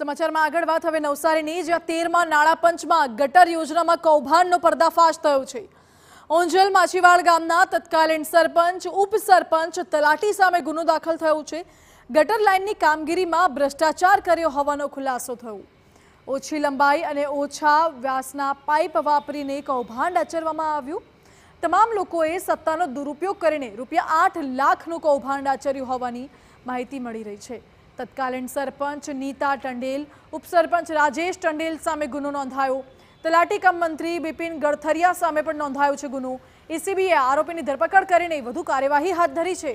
સમાચારમાં આગળ વાત હવે નવસારીની જ્યાં તેરમાં નાણાં પંચમાં ગટર યોજનામાં કૌભાંડનો પર્દાફાશ થયો છે ઓંજલ માછીવાડ ગામના તત્કાલીન સરપંચ ઉપસરપંચ તલાટી સામે ગુનો દાખલ થયો છે ગટર લાઇનની કામગીરીમાં ભ્રષ્ટાચાર કર્યો હોવાનો ખુલાસો થયો ઓછી લંબાઈ અને ઓછા વ્યાસના પાઇપ વાપરીને કૌભાંડ આચરવામાં આવ્યું તમામ લોકોએ સત્તાનો દુરુપયોગ કરીને રૂપિયા આઠ લાખનું કૌભાંડ આચર્યું હોવાની માહિતી મળી રહી છે તત્કાલીન સરપંચ નીતા ટંડેલ ઉપસરપંચ રાજેશ ટંડેલ સામે ગુનો નોંધાયો તલાટી કમ મંત્રી બિપિન ગડથરિયા સામે પણ નોંધાયો છે ગુનો એસીબીએ આરોપીની ધરપકડ કરીને વધુ કાર્યવાહી હાથ ધરી છે